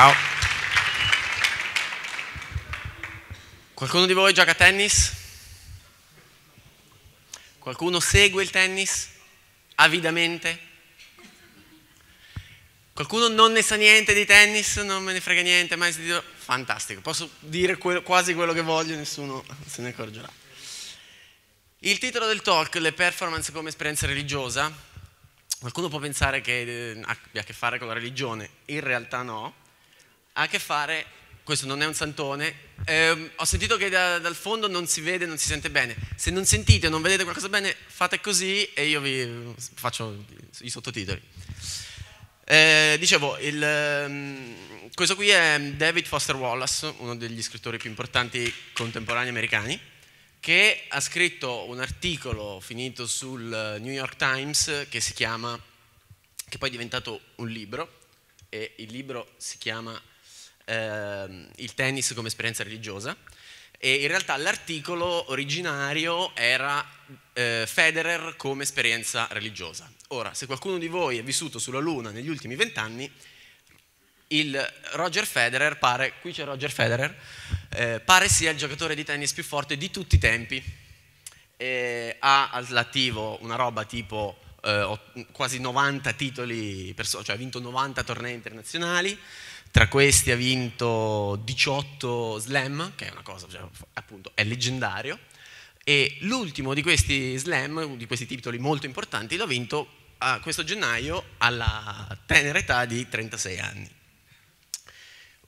Ciao. Qualcuno di voi gioca a tennis? Qualcuno segue il tennis avidamente? Qualcuno non ne sa niente di tennis, non me ne frega niente, mai sentito? Fantastico, posso dire que quasi quello che voglio, nessuno se ne accorgerà. Il titolo del talk, Le performance come esperienza religiosa, qualcuno può pensare che eh, abbia a che fare con la religione, in realtà no, ha a che fare, questo non è un santone, eh, ho sentito che da, dal fondo non si vede, non si sente bene. Se non sentite o non vedete qualcosa bene, fate così e io vi faccio i sottotitoli. Eh, dicevo, il, ehm, questo qui è David Foster Wallace, uno degli scrittori più importanti contemporanei americani, che ha scritto un articolo finito sul eh, New York Times che si chiama, che poi è diventato un libro, e il libro si chiama ehm, il tennis come esperienza religiosa e in realtà l'articolo originario era eh, Federer come esperienza religiosa. Ora, se qualcuno di voi è vissuto sulla Luna negli ultimi vent'anni, il Roger Federer pare, qui c'è Roger Federer, eh, pare sia il giocatore di tennis più forte di tutti i tempi. Eh, ha all'attivo una roba tipo eh, quasi 90 titoli, cioè ha vinto 90 tornei internazionali, tra questi ha vinto 18 slam, che è una cosa, cioè, appunto, è leggendario. E l'ultimo di questi slam, di questi titoli molto importanti, l'ha vinto a questo gennaio alla tenera età di 36 anni.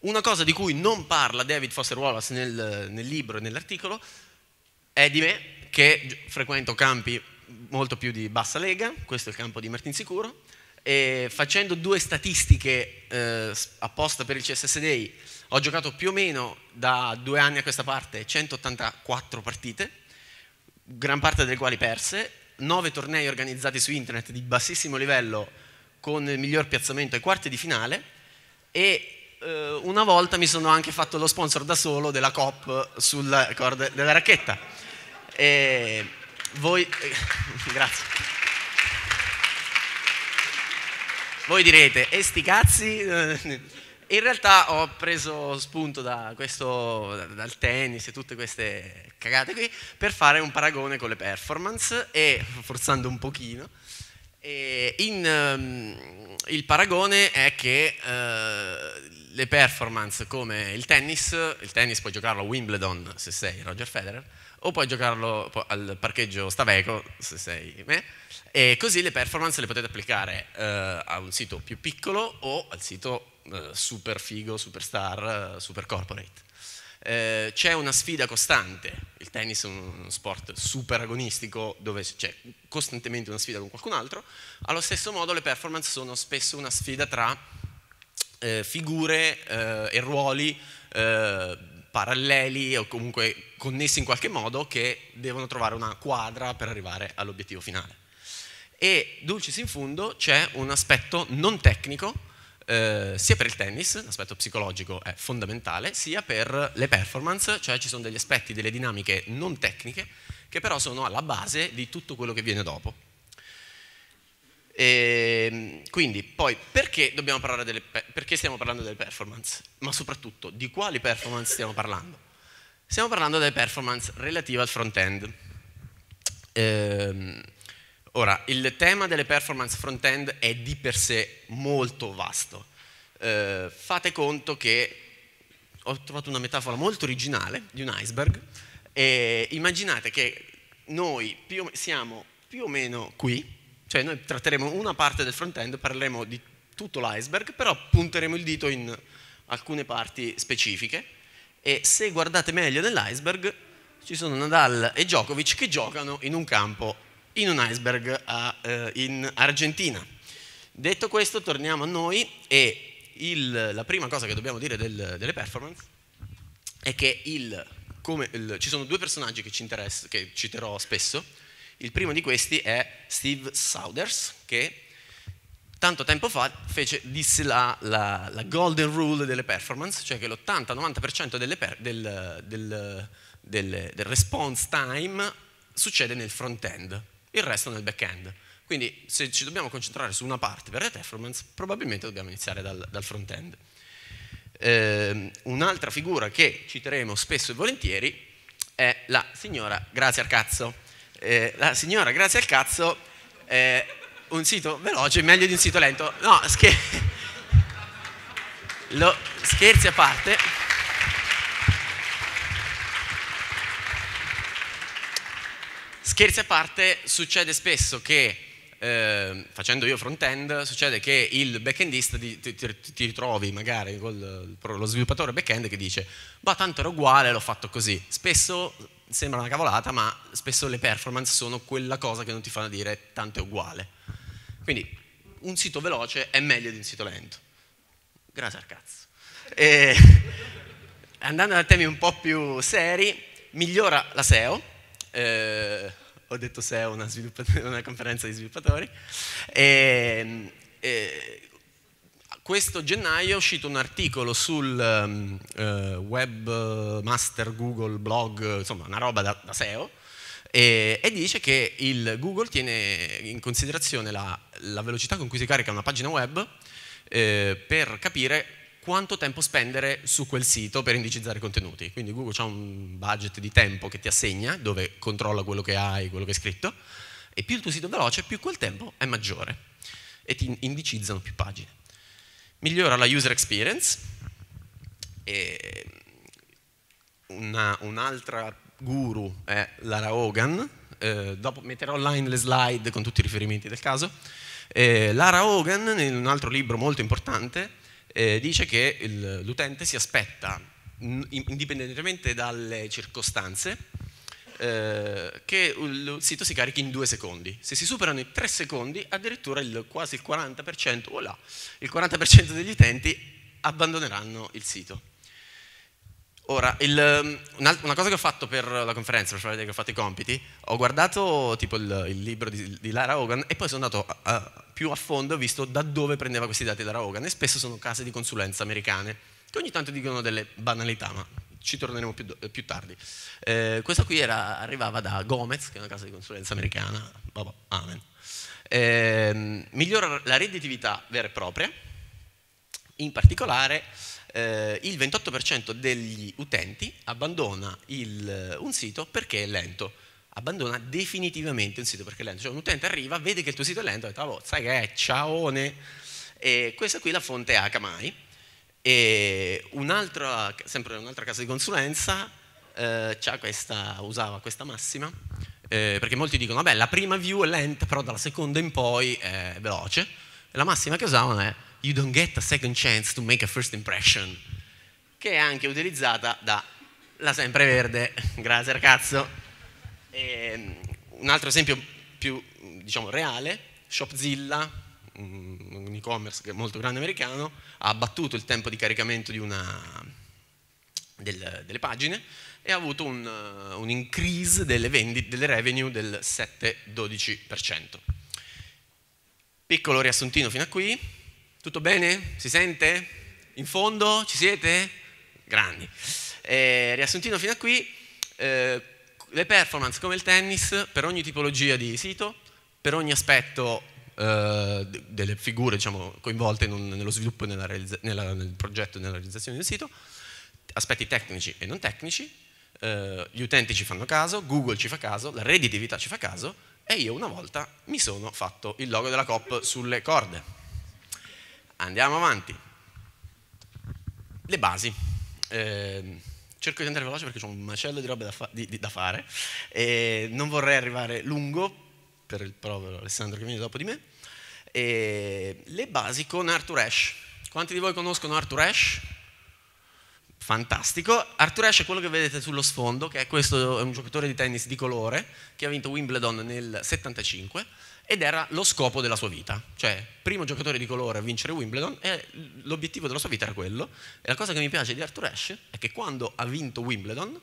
Una cosa di cui non parla David Foster Wallace nel, nel libro e nell'articolo è di me, che frequento campi molto più di bassa lega, questo è il campo di Martin Sicuro, e facendo due statistiche eh, apposta per il CSS Day, ho giocato più o meno da due anni a questa parte 184 partite, gran parte delle quali perse, nove tornei organizzati su internet di bassissimo livello con il miglior piazzamento ai quarti di finale e eh, una volta mi sono anche fatto lo sponsor da solo della COP sulla corda della racchetta. E voi... grazie. Voi direte, e sti cazzi? Eh, in realtà ho preso spunto da questo, dal tennis e tutte queste cagate qui per fare un paragone con le performance e forzando un pochino. In, um, il paragone è che uh, le performance come il tennis, il tennis puoi giocarlo a Wimbledon se sei Roger Federer, o puoi giocarlo al parcheggio Staveco, se sei me, eh? e così le performance le potete applicare eh, a un sito più piccolo o al sito eh, super figo, superstar, eh, super corporate. Eh, c'è una sfida costante, il tennis è uno sport super agonistico dove c'è costantemente una sfida con qualcun altro, allo stesso modo le performance sono spesso una sfida tra figure e ruoli paralleli o comunque connessi in qualche modo che devono trovare una quadra per arrivare all'obiettivo finale. E dulcis in fundo c'è un aspetto non tecnico, eh, sia per il tennis, l'aspetto psicologico è fondamentale, sia per le performance, cioè ci sono degli aspetti, delle dinamiche non tecniche che però sono alla base di tutto quello che viene dopo. E ehm, quindi, poi, perché, delle, perché stiamo parlando delle performance? Ma soprattutto, di quali performance stiamo parlando? Stiamo parlando delle performance relative al front-end. Ehm, ora, il tema delle performance front-end è di per sé molto vasto. Ehm, fate conto che ho trovato una metafora molto originale di un iceberg e immaginate che noi più, siamo più o meno qui, cioè noi tratteremo una parte del front-end, parleremo di tutto l'iceberg, però punteremo il dito in alcune parti specifiche e se guardate meglio nell'iceberg ci sono Nadal e Djokovic che giocano in un campo, in un iceberg a, eh, in Argentina. Detto questo torniamo a noi e il, la prima cosa che dobbiamo dire del, delle performance è che il, il, ci sono due personaggi che, ci che citerò spesso, il primo di questi è Steve Souders che tanto tempo fa fece, disse la, la, la, golden rule delle performance, cioè che l'80-90% per, del, del, del, del, response time succede nel front-end, il resto nel back-end. Quindi se ci dobbiamo concentrare su una parte per le performance, probabilmente dobbiamo iniziare dal, dal front-end. Eh, un'altra figura che citeremo spesso e volentieri è la signora Grazia al cazzo. Eh, la signora Grazia al cazzo... Eh, un sito veloce è meglio di un sito lento. No, scher Lo, scherzi a parte. Scherzi a parte, succede spesso che, eh, facendo io front-end, succede che il back-endista ti, ti, ti, ritrovi magari con lo sviluppatore back-end che dice ma tanto era uguale, l'ho fatto così. Spesso sembra una cavolata, ma spesso le performance sono quella cosa che non ti fanno dire tanto è uguale. Quindi un sito veloce è meglio di un sito lento. Grazie al cazzo. E, andando a temi un po' più seri, migliora la SEO. Eh, ho detto SEO, una, una conferenza di sviluppatori. E, e, questo gennaio è uscito un articolo sul um, eh, webmaster Google blog, insomma una roba da, da SEO, e, e dice che il Google tiene in considerazione la la velocità con cui si carica una pagina web eh, per capire quanto tempo spendere su quel sito per indicizzare i contenuti. Quindi Google ha un budget di tempo che ti assegna, dove controlla quello che hai, quello che hai scritto, e più il tuo sito è veloce, più quel tempo è maggiore e ti indicizzano più pagine. Migliora la user experience. un'altra guru è Lara Hogan, eh, dopo metterò online le slide con tutti i riferimenti del caso eh, Lara Hogan, in un altro libro molto importante, eh, dice che l'utente si aspetta, indipendentemente dalle circostanze, eh, che il sito si carichi in due secondi. Se si superano i tre secondi, addirittura il, quasi il 40%, oh là, il 40% degli utenti abbandoneranno il sito. Ora, il, una cosa che ho fatto per la conferenza, per far vedere che ho fatto i compiti, ho guardato tipo il, il libro di, di, Lara Hogan e poi sono andato a, più a fondo e ho visto da dove prendeva questi dati Dara Hogan e spesso sono case di consulenza americane che ogni tanto dicono delle banalità ma ci torneremo più, eh, più tardi. Eh, questa qui era, arrivava da Gomez, che è una casa di consulenza americana, vabbè, amen. Eh, migliora la redditività vera e propria, in particolare eh, il 28% degli utenti abbandona il, eh, un sito perché è lento abbandona definitivamente un sito perché è lento. Cioè un utente arriva, vede che il tuo sito è lento e dice, oh, sai che è, ciaone. E questa qui è la fonte Akamai. E un'altra, sempre un'altra casa di consulenza eh, questa, usava questa massima, eh, perché molti dicono, vabbè, la prima view è lenta, però dalla seconda in poi è veloce. E la massima che usavano è, you don't get a second chance to make a first impression, che è anche utilizzata da la sempreverde, grazie ragazzo, e, ehm, un altro esempio più diciamo, reale, Shopzilla, un e-commerce molto grande americano, ha abbattuto il tempo di caricamento di una, del, delle pagine e ha avuto un, un increase delle, vendite, delle revenue del 7-12%. Piccolo riassuntino fino a qui. Tutto bene? Si sente? In fondo? Ci siete? Grandi. Eh, riassuntino fino a qui. Eh, le performance come il tennis per ogni tipologia di sito, per ogni aspetto eh, delle figure diciamo, coinvolte un, nello sviluppo, nella nella, nel progetto e nella realizzazione del sito, aspetti tecnici e non tecnici, eh, gli utenti ci fanno caso, Google ci fa caso, la redditività ci fa caso e io una volta mi sono fatto il logo della COP sulle corde. Andiamo avanti. Le basi. Eh, cerco di andare veloce perché ho un macello di robe da, fa di, di, da fare e non vorrei arrivare lungo per il povero Alessandro che viene dopo di me. E le basi con Arthur Ashe. Quanti di voi conoscono Arthur Ashe? Fantastico. Arthur Ashe è quello che vedete sullo sfondo, che è questo è un giocatore di tennis di colore che ha vinto Wimbledon nel 75 ed era lo scopo della sua vita, cioè primo giocatore di colore a vincere Wimbledon e l'obiettivo della sua vita era quello e la cosa che mi piace di Arthur Ashe è che quando ha vinto Wimbledon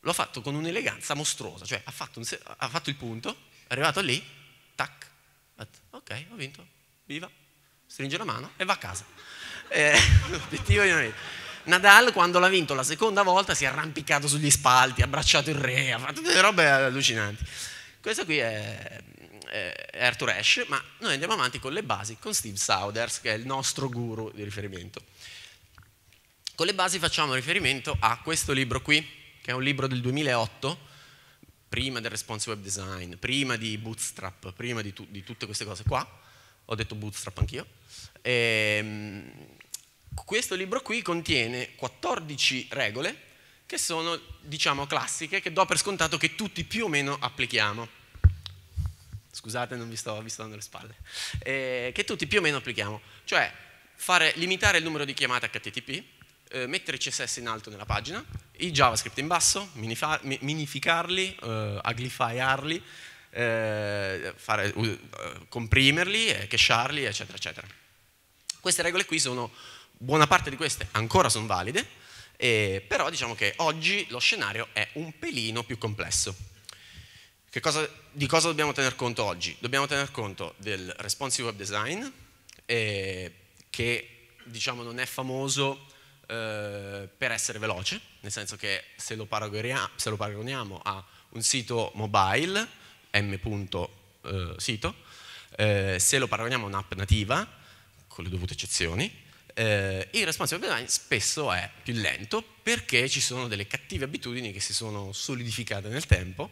lo ha fatto con un'eleganza mostruosa, cioè ha fatto, un, ha fatto, il punto, è arrivato lì, tac, ok, ho vinto, viva, stringe la mano e va a casa. Eh, l'obiettivo di una vita. Nadal quando l'ha vinto la seconda volta si è arrampicato sugli spalti, ha abbracciato il re, ha fatto delle robe allucinanti. Questo qui è eh, Arthur Ashe, ma noi andiamo avanti con le basi, con Steve Souders, che è il nostro guru di riferimento. Con le basi facciamo riferimento a questo libro qui, che è un libro del 2008, prima del responsive web design, prima di Bootstrap, prima di, tu, di tutte queste cose qua, ho detto Bootstrap anch'io, e, ehm, questo libro qui contiene 14 regole che sono, diciamo, classiche, che do per scontato che tutti più o meno applichiamo scusate non vi sto, vi sto dando le spalle, eh, che tutti più o meno applichiamo, cioè fare, limitare il numero di chiamate HTTP, eh, mettere CSS in alto nella pagina, i JavaScript in basso, minifa, minificarli, eh, aglifiarli, eh, fare, uh, comprimerli, eh, cachearli, eccetera, eccetera. Queste regole qui sono, buona parte di queste ancora sono valide, eh, però diciamo che oggi lo scenario è un pelino più complesso cosa, di cosa dobbiamo tener conto oggi? Dobbiamo tener conto del responsive web design, eh, che diciamo non è famoso eh, per essere veloce, nel senso che se lo, se lo, paragoniamo a un sito mobile, m.sito, eh, eh, se lo paragoniamo a un'app nativa, con le dovute eccezioni, eh, il responsive design spesso è più lento perché ci sono delle cattive abitudini che si sono solidificate nel tempo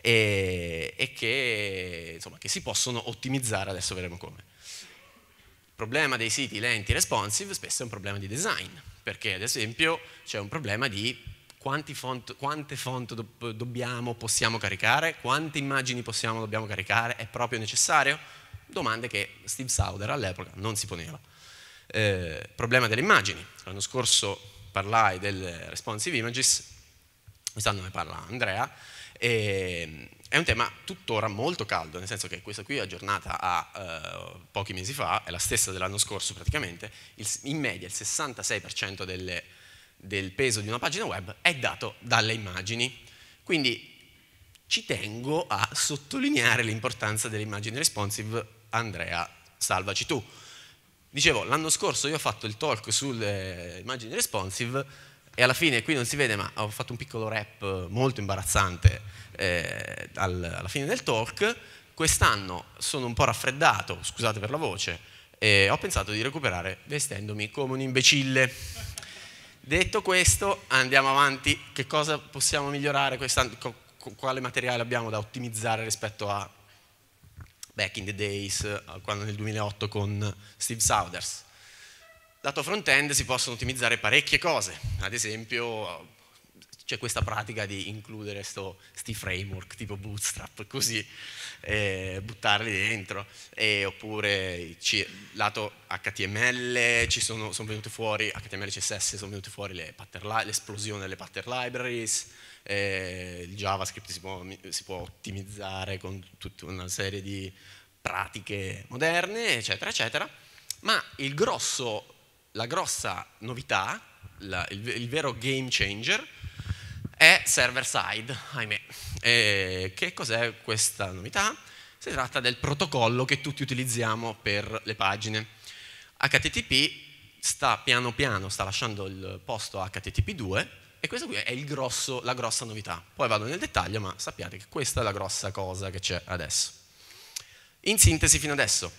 e, e che, insomma, che si possono ottimizzare, adesso vedremo come. Il problema dei siti lenti responsive spesso è un problema di design, perché ad esempio c'è un problema di Font, quante font do, dobbiamo, possiamo caricare, quante immagini possiamo, dobbiamo caricare, è proprio necessario? Domande che Steve Sauder all'epoca non si poneva. Eh, problema delle immagini. L'anno scorso parlai del responsive images, quest'anno ne parla Andrea, e, ehm, è un tema tuttora molto caldo, nel senso che questa qui è aggiornata a eh, pochi mesi fa, è la stessa dell'anno scorso praticamente, il, in media il 66% delle, del peso di una pagina web è dato dalle immagini. Quindi ci tengo a sottolineare l'importanza delle immagini responsive, Andrea, salvaci tu. Dicevo, l'anno scorso io ho fatto il talk sulle immagini responsive, e alla fine qui non si vede ma ho fatto un piccolo rap molto imbarazzante eh, al, alla fine del talk, quest'anno sono un po' raffreddato, scusate per la voce, e ho pensato di recuperare vestendomi come un imbecille. Detto questo, andiamo avanti, che cosa possiamo migliorare quest'anno, quale materiale abbiamo da ottimizzare rispetto a back in the days, eh, quando nel 2008 con Steve Souders. Lato front-end si possono ottimizzare parecchie cose, ad esempio c'è questa pratica di includere questi framework tipo Bootstrap, così eh, buttarli dentro, e, oppure c, lato HTML ci sono, sono venute fuori, HTML CSS sono venute fuori l'esplosione le delle pattern libraries, eh, il JavaScript si può, si può ottimizzare con tutta una serie di pratiche moderne, eccetera, eccetera, ma il grosso la grossa novità, la, il, il, vero game changer, è server side, ahimè. E che cos'è questa novità? Si tratta del protocollo che tutti utilizziamo per le pagine. HTTP sta piano piano, sta lasciando il posto a HTTP2 e questa qui è grosso, la grossa novità. Poi vado nel dettaglio, ma sappiate che questa è la grossa cosa che c'è adesso. In sintesi fino adesso,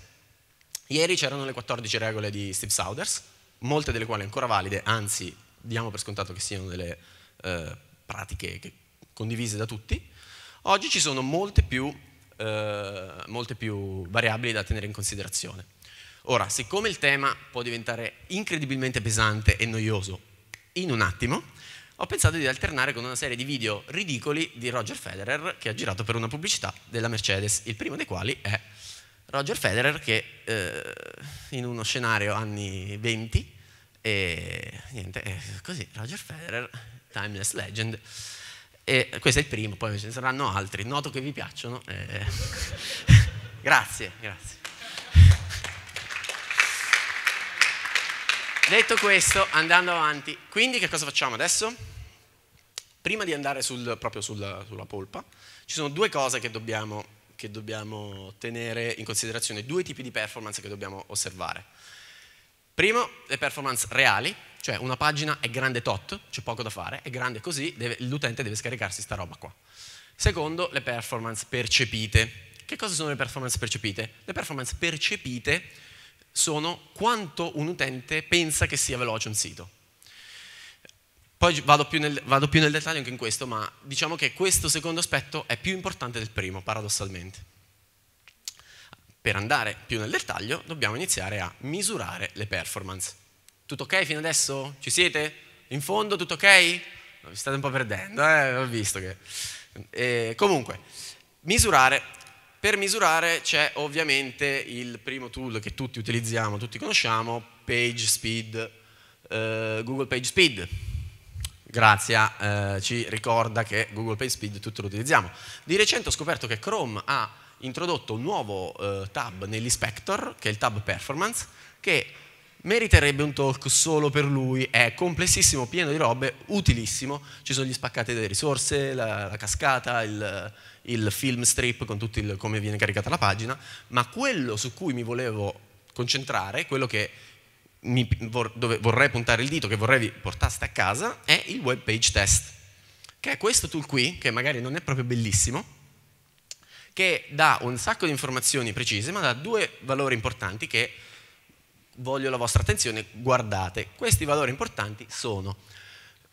ieri c'erano le 14 regole di Steve Souders, molte delle quali ancora valide, anzi diamo per scontato che siano delle eh, pratiche che, condivise da tutti, oggi ci sono molte più, eh, molte più variabili da tenere in considerazione. Ora, siccome il tema può diventare incredibilmente pesante e noioso in un attimo, ho pensato di alternare con una serie di video ridicoli di Roger Federer che ha girato per una pubblicità della Mercedes, il primo dei quali è Roger Federer che eh, in uno scenario anni 20 e niente, così Roger Federer, timeless legend. E questo è il primo, poi ce ne saranno altri, noto che vi piacciono. Eh. grazie, grazie. Detto questo, andando avanti, quindi che cosa facciamo adesso? Prima di andare sul, proprio sulla, sulla polpa, ci sono due cose che dobbiamo che dobbiamo tenere in considerazione, due tipi di performance che dobbiamo osservare. Primo, le performance reali, cioè una pagina è grande tot, c'è poco da fare, è grande così, l'utente deve scaricarsi sta roba qua. Secondo, le performance percepite. Che cosa sono le performance percepite? Le performance percepite sono quanto un utente pensa che sia veloce un sito. Poi vado più, nel, vado più nel dettaglio anche in questo, ma diciamo che questo secondo aspetto è più importante del primo, paradossalmente. Per andare più nel dettaglio dobbiamo iniziare a misurare le performance. Tutto ok fino adesso? Ci siete? In fondo tutto ok? Vi state un po' perdendo, eh? ho visto che... E eh, comunque, misurare. Per misurare c'è ovviamente il primo tool che tutti utilizziamo, tutti conosciamo, PageSpeed, eh, Google PageSpeed Grazia eh, ci ricorda che Google Pay Speed tutto lo utilizziamo. Di recente ho scoperto che Chrome ha introdotto un nuovo eh, tab nell'inspector, che è il tab Performance, che meriterebbe un talk solo per lui, è complessissimo, pieno di robe, utilissimo, ci sono gli spaccati delle risorse, la, la cascata, il, il, film strip con tutto il, come viene caricata la pagina, ma quello su cui mi volevo concentrare, quello che mi, vor, dove vorrei puntare il dito, che vorrei vi portaste a casa, è il web page test, che è questo tool qui, che magari non è proprio bellissimo, che dà un sacco di informazioni precise, ma dà due valori importanti che voglio la vostra attenzione, guardate. Questi valori importanti sono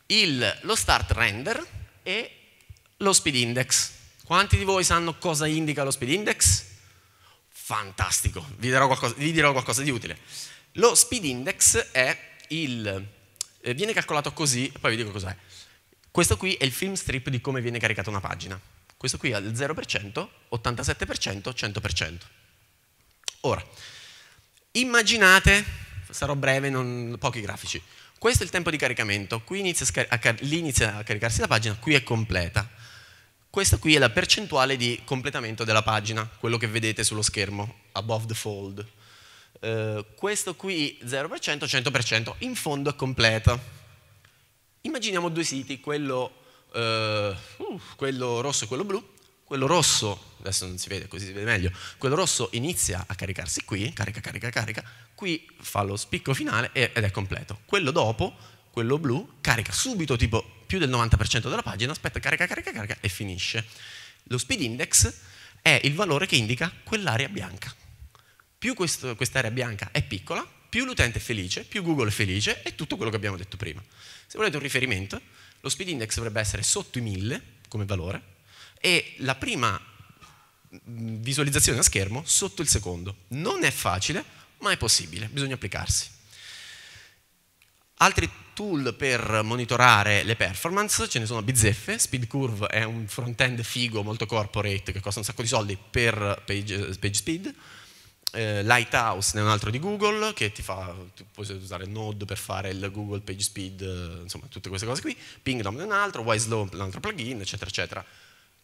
il, lo start render e lo speed index. Quanti di voi sanno cosa indica lo speed index? Fantastico, vi, qualcosa, vi dirò qualcosa di utile. Lo speed index il, eh, viene calcolato così, poi vi dico cos'è. Questo qui è il film strip di come viene caricata una pagina. Questo qui è il 0%, 87%, 100%. Ora, immaginate, sarò breve, non, pochi grafici. Questo è il tempo di caricamento, qui inizia a, lì inizia a caricarsi la pagina, qui è completa. Questa qui è la percentuale di completamento della pagina, quello che vedete sullo schermo, above the fold, eh, questo qui 0%, 100%, in fondo è completo. Immaginiamo due siti, quello, eh, uh, quello rosso e quello blu, quello rosso, adesso non si vede così si vede meglio, quello rosso inizia a caricarsi qui, carica, carica, carica, qui fa lo spicco finale ed è completo. Quello dopo, quello blu, carica subito tipo più del 90% della pagina, aspetta, carica, carica, carica e finisce. Lo speed index è il valore che indica quell'area bianca più questo, quest'area bianca è piccola, più l'utente è felice, più Google è felice e tutto quello che abbiamo detto prima. Se volete un riferimento, lo speed index dovrebbe essere sotto i 1000 come valore e la prima mm, visualizzazione a schermo sotto il secondo. Non è facile, ma è possibile, bisogna applicarsi. Altri tool per monitorare le performance, ce ne sono bizzeffe, SpeedCurve è un front-end figo, molto corporate, che costa un sacco di soldi per PageSpeed. page eh, Lighthouse ne è un altro di Google che ti fa, puoi usare Node per fare il Google PageSpeed, eh, insomma tutte queste cose qui, Pingdom è un altro, Wiselow è un altro plugin, eccetera, eccetera.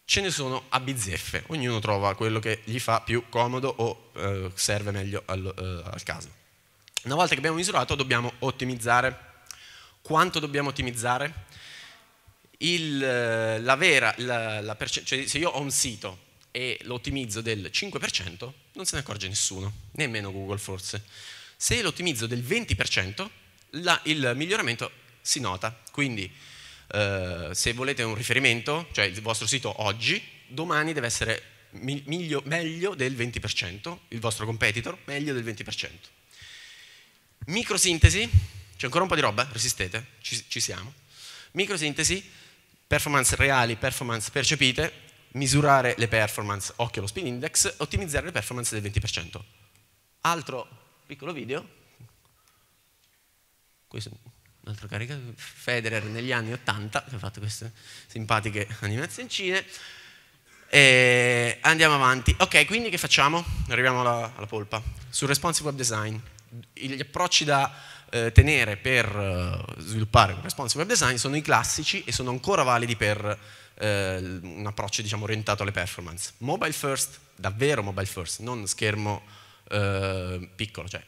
Ce ne sono a bizzeffe, ognuno trova quello che gli fa più comodo o eh, serve meglio al, eh, al caso. Una volta che abbiamo misurato dobbiamo ottimizzare. Quanto dobbiamo ottimizzare? Il, eh, la vera, la, la cioè se io ho un sito e lo ottimizzo del 5%, non se ne accorge nessuno, nemmeno Google forse. Se lo ottimizzo del 20%, la, il miglioramento si nota. Quindi eh, se volete un riferimento, cioè il vostro sito oggi, domani deve essere miglio, meglio del 20%, il vostro competitor meglio del 20%. Microsintesi, c'è ancora un po' di roba, resistete, ci, ci siamo. Microsintesi, performance reali, performance percepite, misurare le performance, occhio allo spin index, ottimizzare le performance del 20%. Altro piccolo video, questo è un altro carica, Federer negli anni 80, che ha fatto queste simpatiche animazioncine, e andiamo avanti. Ok, quindi che facciamo? Arriviamo alla, alla polpa. Sul responsive web design, gli approcci da eh, tenere per eh, sviluppare un responsive web design sono i classici e sono ancora validi per eh, un approccio diciamo, orientato alle performance. Mobile first, davvero mobile first, non schermo eh, piccolo, cioè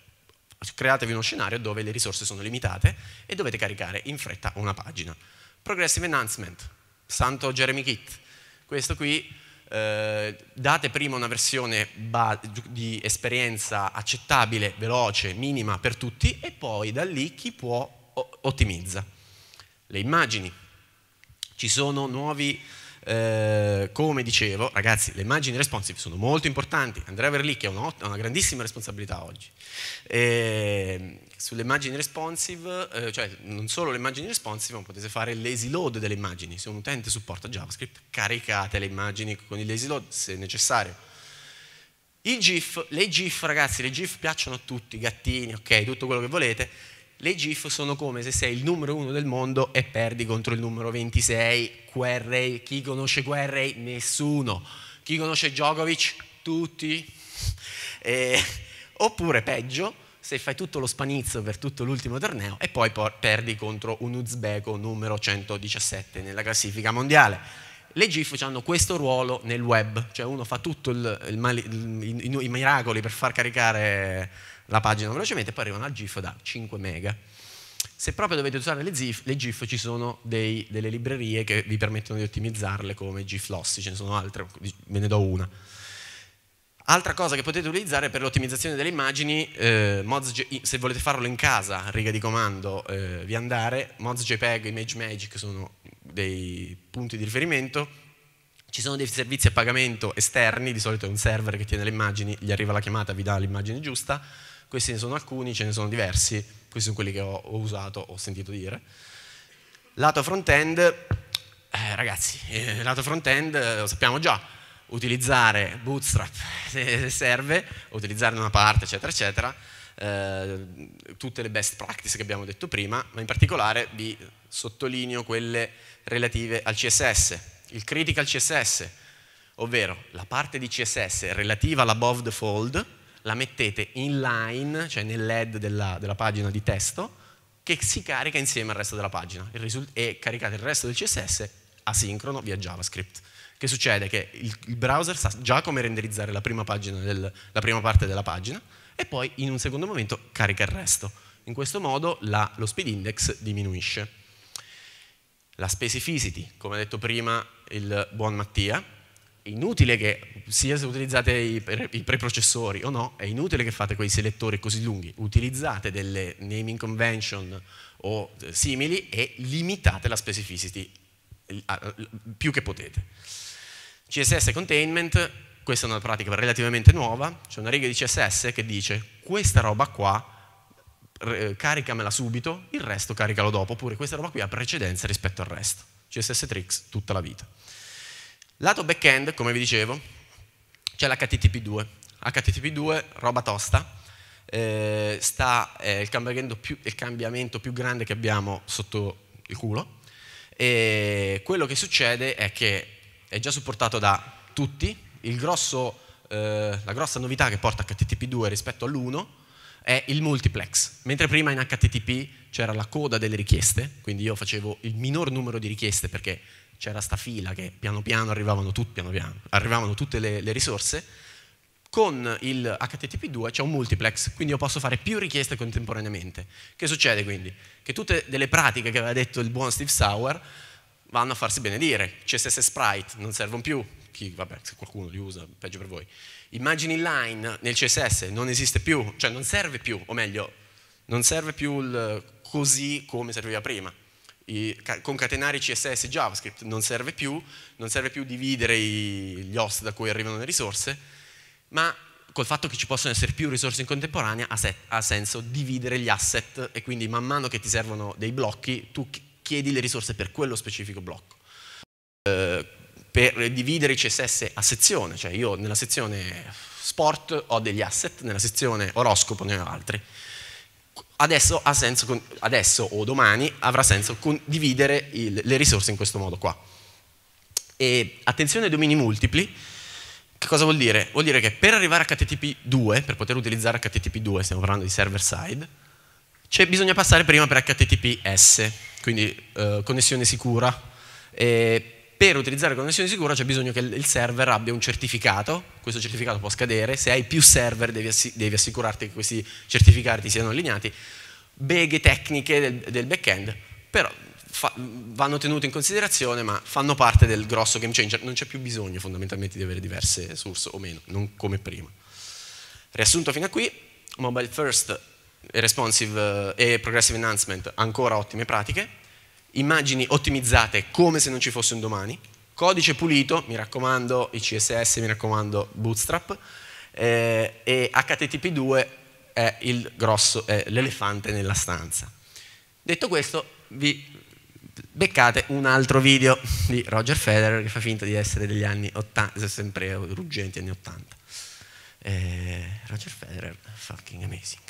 createvi uno scenario dove le risorse sono limitate e dovete caricare in fretta una pagina. Progressive enhancement, santo Jeremy Kitt, questo qui eh, date prima una versione di esperienza accettabile, veloce, minima per tutti e poi da lì chi può ottimizza. Le immagini, ci sono nuovi eh, come dicevo, ragazzi, le immagini responsive sono molto importanti. Andrea Verlicchi ha una, una, grandissima responsabilità oggi. E, ehm, sulle immagini responsive, eh, cioè non solo le immagini responsive, ma potete fare il lazy load delle immagini. Se un utente supporta JavaScript, caricate le immagini con il lazy load se necessario. I GIF, le GIF ragazzi, le GIF piacciono a tutti, gattini, ok, tutto quello che volete, le GIF sono come se sei il numero uno del mondo e perdi contro il numero 26, QRA, chi conosce QRA? Nessuno, chi conosce Djokovic? Tutti. Eh, oppure peggio, se fai tutto lo spanizzo per tutto l'ultimo torneo e poi perdi contro un uzbeko numero 117 nella classifica mondiale le GIF hanno questo ruolo nel web, cioè uno fa tutti il, il, il, i, miracoli per far caricare la pagina velocemente e poi arrivano al GIF da 5 mega. Se proprio dovete usare le GIF, le GIF ci sono dei, delle librerie che vi permettono di ottimizzarle come GIF Lossy, ce ne sono altre, ve ne do una. Altra cosa che potete utilizzare per l'ottimizzazione delle immagini, eh, mods, se volete farlo in casa, riga di comando, eh, vi andare, mods.jpg, ImageMagic sono dei punti di riferimento, ci sono dei servizi a pagamento esterni, di solito è un server che tiene le immagini, gli arriva la chiamata, vi dà l'immagine giusta, questi ne sono alcuni, ce ne sono diversi, questi sono quelli che ho, ho usato, ho sentito dire. Lato front-end, eh, ragazzi, eh, lato front-end lo eh, sappiamo già, utilizzare Bootstrap se serve, utilizzare una parte, eccetera, eccetera, eh, tutte le best practice che abbiamo detto prima, ma in particolare vi sottolineo quelle relative al CSS, il critical CSS, ovvero la parte di CSS relativa all'above the fold, la mettete in line, cioè nell'head della, della pagina di testo, che si carica insieme al resto della pagina e caricate il resto del CSS asincrono via JavaScript. Che succede? Che il, il browser sa già come renderizzare la prima, del, la prima, parte della pagina e poi in un secondo momento carica il resto. In questo modo la, lo speed index diminuisce. La specificity, come ha detto prima il buon Mattia, inutile che sia se utilizzate i, preprocessori o no, è inutile che fate quei selettori così lunghi, utilizzate delle naming convention o eh, simili e limitate la specificity più che potete. CSS containment, questa è una pratica relativamente nuova, c'è una riga di CSS che dice questa roba qua eh, caricamela subito, il resto caricalo dopo, oppure questa roba qui ha precedenza rispetto al resto. CSS tricks tutta la vita. Lato back-end, come vi dicevo, c'è l'HTTP2. HTTP2, roba tosta, eh, sta, eh, il, cambiamento più, il cambiamento più grande che abbiamo sotto il culo. E quello che succede è che è già supportato da tutti, grosso, eh, la grossa novità che porta HTTP2 rispetto all'1 è il multiplex. Mentre prima in HTTP c'era la coda delle richieste, quindi io facevo il minor numero di richieste perché c'era sta fila che piano piano arrivavano, tut, piano piano, arrivavano tutte le, le risorse, con il HTTP2 c'è un multiplex, quindi io posso fare più richieste contemporaneamente. Che succede quindi? Che tutte delle pratiche che aveva detto il buon Steve Sauer vanno a farsi benedire. CSS sprite non servono più, Chi, vabbè, se qualcuno li usa, peggio per voi. Immagini inline nel CSS non esiste più, cioè non serve più, o meglio, non serve più così come serviva prima. I, concatenare CSS e JavaScript non serve più, non serve più dividere i, gli host da cui arrivano le risorse, ma col fatto che ci possono essere più risorse in contemporanea ha, set, ha senso dividere gli asset e quindi man mano che ti servono dei blocchi tu chiedi le risorse per quello specifico blocco. Eh, per dividere i CSS a sezione, cioè io nella sezione sport ho degli asset, nella sezione oroscopo ne ho altri adesso, senso, adesso o domani avrà senso condividere il, le risorse in questo modo qua. E attenzione ai domini multipli, che cosa vuol dire? Vuol dire che per arrivare a HTTP 2, per poter utilizzare HTTP 2, stiamo parlando di server side, bisogna passare prima per HTTPS, quindi eh, connessione sicura, e per utilizzare connessione sicura c'è bisogno che il server abbia un certificato, questo certificato può scadere, se hai più server devi, devi assicurarti che questi certificati siano allineati, beghe tecniche del, del back-end, però vanno tenute in considerazione ma fanno parte del grosso game changer, non c'è più bisogno fondamentalmente di avere diverse source o meno, non come prima. Riassunto fino a qui, mobile first, responsive eh, e progressive enhancement ancora ottime pratiche, immagini ottimizzate come se non ci fosse un domani, codice pulito, mi raccomando, i CSS, mi raccomando, Bootstrap, eh, e HTTP2 è l'elefante nella stanza. Detto questo, vi beccate un altro video di Roger Federer che fa finta di essere degli anni 80, sempre ruggenti anni 80. Eh, Roger Federer, fucking amazing.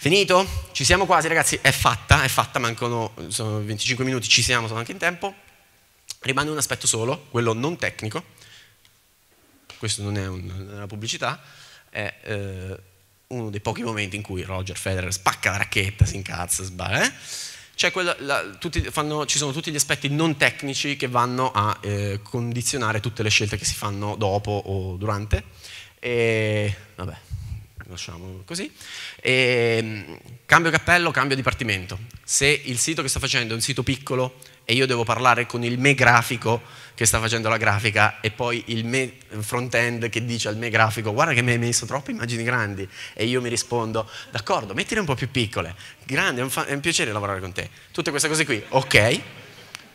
Finito? Ci siamo quasi ragazzi, è fatta, è fatta, mancano 25 minuti, ci siamo, sono anche in tempo. Rimane un aspetto solo, quello non tecnico, questo non è un, una pubblicità, è eh, uno dei pochi momenti in cui Roger Federer spacca la racchetta, si incazza, sbaglia. Eh? Cioè quello, la, tutti, fanno, ci sono tutti gli aspetti non tecnici che vanno a eh, condizionare tutte le scelte che si fanno dopo o durante. E vabbè, lasciamo così. E, ehm, cambio cappello, cambio dipartimento. Se il sito che sto facendo è un sito piccolo e io devo parlare con il me grafico che sta facendo la grafica e poi il me front-end che dice al me grafico guarda che mi hai messo troppe immagini grandi e io mi rispondo d'accordo, mettile un po' più piccole, grande, è un, è un piacere lavorare con te. Tutte queste cose qui, ok.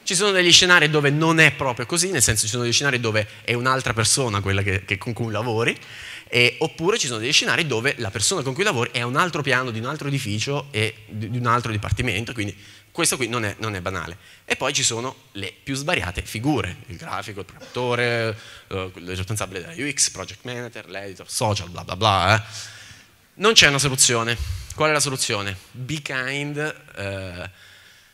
Ci sono degli scenari dove non è proprio così, nel senso ci sono degli scenari dove è un'altra persona quella che, che con cui lavori e, oppure ci sono degli scenari dove la persona con cui lavori è un altro piano di un altro edificio e di un altro dipartimento, quindi questo qui non è, non è banale. E poi ci sono le più svariate figure, il grafico, il produttore, eh, il responsabile della UX, project manager, l'editor, social, bla bla bla. Eh. Non c'è una soluzione. Qual è la soluzione? Be kind. Eh,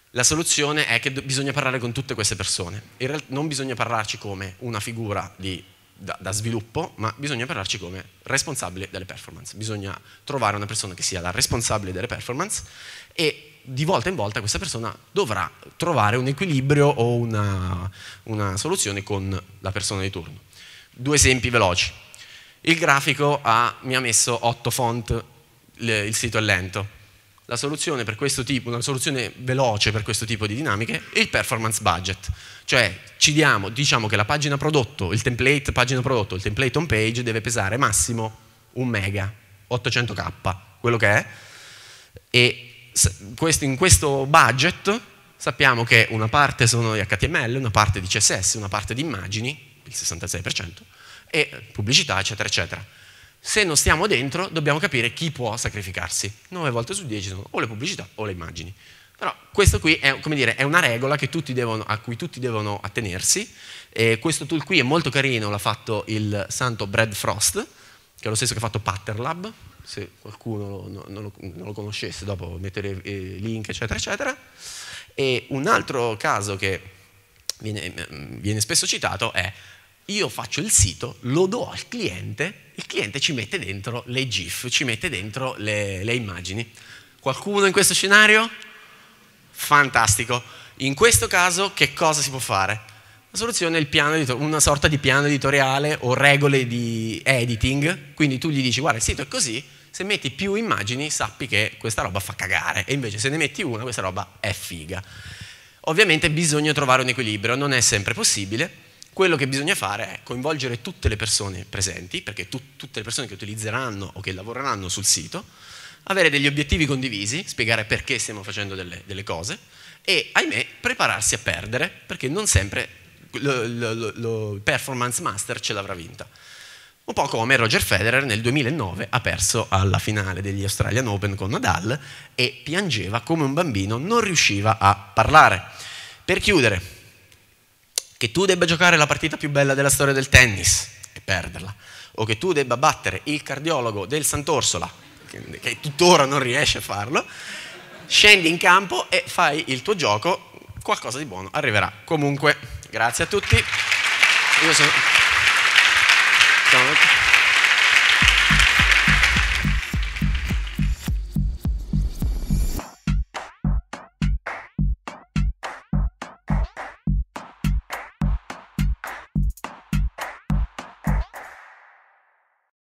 la soluzione è che bisogna parlare con tutte queste persone. In realtà non bisogna parlarci come una figura di da, da, sviluppo, ma bisogna parlarci come responsabile delle performance. Bisogna trovare una persona che sia la responsabile delle performance e di volta in volta questa persona dovrà trovare un equilibrio o una, una soluzione con la persona di turno. Due esempi veloci. Il grafico ha, mi ha messo 8 font, il sito è lento la soluzione per questo tipo, una soluzione veloce per questo tipo di dinamiche è il performance budget. Cioè ci diamo, diciamo che la pagina prodotto, il template pagina prodotto, il template home page deve pesare massimo 1 mega, 800k, quello che è, e in questo budget sappiamo che una parte sono gli HTML, una parte di CSS, una parte di immagini, il 66%, e pubblicità, eccetera, eccetera se non stiamo dentro dobbiamo capire chi può sacrificarsi. 9 volte su 10 sono o le pubblicità o le immagini. Però questo qui è, dire, è una regola devono, a cui tutti devono attenersi. E questo tool qui è molto carino, l'ha fatto il santo Brad Frost, che è lo stesso che ha fatto Patterlab, se qualcuno non lo, non lo conoscesse, dopo mettere eh, link, eccetera, eccetera. E un altro caso che viene, mm, viene spesso citato è io faccio il sito, lo do al cliente, il cliente ci mette dentro le GIF, ci mette dentro le, le immagini. Qualcuno in questo scenario? Fantastico. In questo caso che cosa si può fare? La soluzione è una sorta di piano editoriale o regole di editing, quindi tu gli dici guarda il sito è così, se metti più immagini sappi che questa roba fa cagare e invece se ne metti una questa roba è figa. Ovviamente bisogna trovare un equilibrio, non è sempre possibile, quello che bisogna fare è coinvolgere tutte le persone presenti, perché tu, tutte le persone che utilizzeranno o che lavoreranno sul sito, avere degli obiettivi condivisi, spiegare perché stiamo facendo delle, delle cose e, ahimè, prepararsi a perdere, perché non sempre il performance master ce l'avrà vinta. Un po' come Roger Federer nel 2009 ha perso alla finale degli Australian Open con Nadal e piangeva come un bambino, non riusciva a parlare. Per chiudere, che tu debba giocare la partita più bella della storia del tennis e perderla, o che tu debba battere il cardiologo del Sant'Orsola, che, che tuttora non riesce a farlo, scendi in campo e fai il tuo gioco, qualcosa di buono arriverà. Comunque, grazie a tutti. Io sono... sono...